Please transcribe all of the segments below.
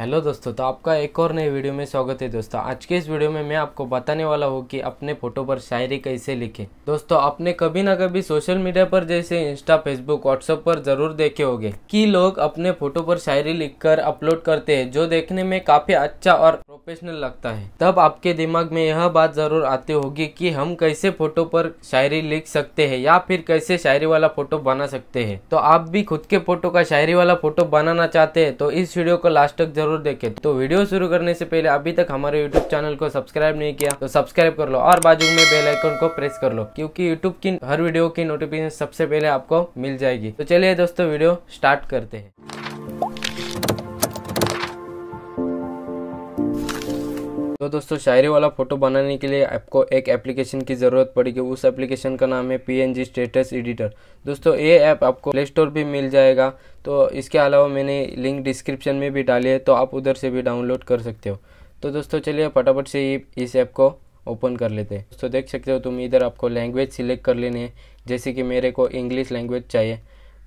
hello दोस्तों तो आपका एक और नए वीडियो में स्वागत है दोस्तों आज के इस वीडियो में मैं आपको बताने वाला हूँ कि अपने फोटो पर शायरी कैसे लिखें दोस्तों आपने कभी ना कभी सोशल मीडिया पर जैसे इंस्टा फेसबुक व्हाट्सएप पर जरूर देखे होंगे कि लोग अपने फोटो पर शायरी लिखकर अपलोड करते हैं जो देखने में काफी अच्छा और प्रोफेशनल लगता है तब आपके दिमाग में यह बात जरूर आती होगी की हम कैसे फोटो पर शायरी लिख सकते है या फिर कैसे शायरी वाला फोटो बना सकते है तो आप भी खुद के फोटो का शायरी वाला फोटो बनाना चाहते है तो इस वीडियो को लास्ट तक जरूर जरूर देखें तो वीडियो शुरू करने से पहले अभी तक हमारे यूट्यूब चैनल को सब्सक्राइब नहीं किया तो सब्सक्राइब कर लो और बाजू में बेल आइकन को प्रेस कर लो क्योंकि यूट्यूब की हर वीडियो की नोटिफिकेशन सबसे पहले आपको मिल जाएगी तो चलिए दोस्तों वीडियो स्टार्ट करते हैं तो दोस्तों शायरी वाला फ़ोटो बनाने के लिए आपको एक एप्लीकेशन की ज़रूरत पड़ेगी उस एप्लीकेशन का नाम है पी स्टेटस एडिटर दोस्तों ये ऐप आपको प्ले स्टोर पर मिल जाएगा तो इसके अलावा मैंने लिंक डिस्क्रिप्शन में भी डाली है तो आप उधर से भी डाउनलोड कर सकते हो तो दोस्तों चलिए फटाफट से इस ऐप को ओपन कर लेते हैं दोस्तों देख सकते हो तुम इधर आपको लैंग्वेज सिलेक्ट कर लेनी है जैसे कि मेरे को इंग्लिश लैंग्वेज चाहिए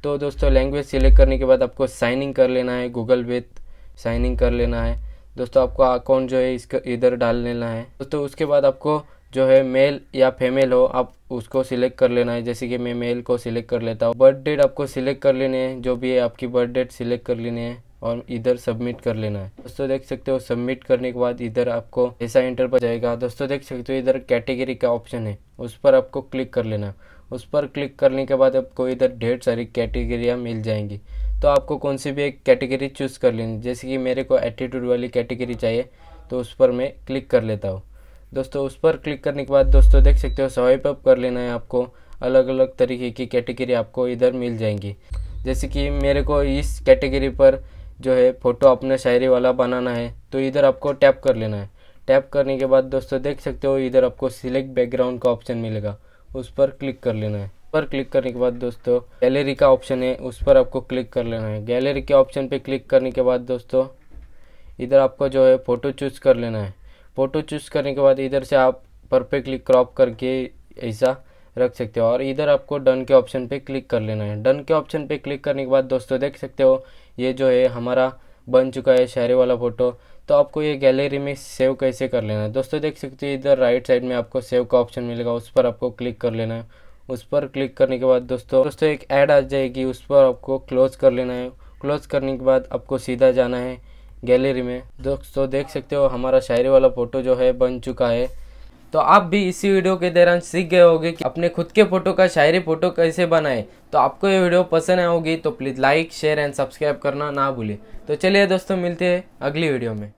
तो दोस्तों लैंग्वेज सिलेक्ट करने के बाद आपको साइन इन कर लेना है गूगल विथ साइन इन कर लेना है दोस्तों आपको अकाउंट जो है इसको इधर डाल लेना है दोस्तों उसके बाद आपको जो है मेल या फीमेल हो आप उसको सिलेक्ट कर लेना है जैसे कि मैं मेल को सिलेक्ट कर लेता हूँ बर्थ डेट आपको सिलेक्ट कर लेने हैं जो भी है आपकी बर्थ डेट सिलेक्ट कर लेनी है और इधर सबमिट कर लेना है दोस्तों देख सकते हो सबमिट करने के बाद इधर आपको ऐसा इंटर पर जाएगा दोस्तों देख सकते हो इधर कैटेगरी का ऑप्शन है उस पर आपको क्लिक कर लेना उस पर क्लिक करने के बाद आपको इधर ढेर सारी कैटेगरियाँ मिल जाएंगी तो आपको कौन सी भी एक कैटेगरी चूज़ कर लेनी जैसे कि मेरे को एटीट्यूड वाली कैटेगरी चाहिए तो उस पर मैं क्लिक कर लेता हूँ दोस्तों उस पर क्लिक करने के बाद दोस्तों देख सकते हो स्वाइप अप कर लेना है आपको अलग अलग तरीके की कैटेगरी आपको इधर मिल जाएंगी जैसे कि मेरे को इस कैटेगरी पर जो है फ़ोटो अपने शायरी वाला बनाना है तो इधर आपको टैप कर लेना है टैप करने के बाद दोस्तों देख सकते हो इधर आपको सिलेक्ट बैकग्राउंड का ऑप्शन मिलेगा उस पर क्लिक कर लेना है पर क्लिक करने के बाद दोस्तों गैलरी का ऑप्शन है उस पर आपको क्लिक कर लेना है गैलरी के ऑप्शन पे क्लिक करने के बाद दोस्तों इधर आपको जो है फ़ोटो चूज़ कर लेना है फ़ोटो चूज़ करने के बाद इधर से आप परफेक्टली क्रॉप करके ऐसा रख सकते हो और इधर आपको डन के ऑप्शन पे क्लिक कर लेना है डन के ऑप्शन पे क्लिक करने के बाद दोस्तों देख सकते हो ये जो है हमारा बन चुका है शहरी वाला फ़ोटो तो आपको ये गैलरी में सेव कैसे कर लेना है दोस्तों देख सकते हो इधर राइट साइड में आपको सेव का ऑप्शन मिलेगा उस पर आपको क्लिक कर लेना है उस पर क्लिक करने के बाद दोस्तों दोस्तों एक ऐड आ जाएगी उस पर आपको क्लोज कर लेना है क्लोज करने के बाद आपको सीधा जाना है गैलरी में दोस्तों देख सकते हो हमारा शायरी वाला फ़ोटो जो है बन चुका है तो आप भी इसी वीडियो के दौरान सीख गए होंगे कि अपने खुद के फ़ोटो का शायरी फ़ोटो कैसे बनाए तो आपको ये वीडियो पसंद आए होगी तो please like share and subscribe करना ना भूलें तो चलिए दोस्तों मिलते हैं अगली वीडियो में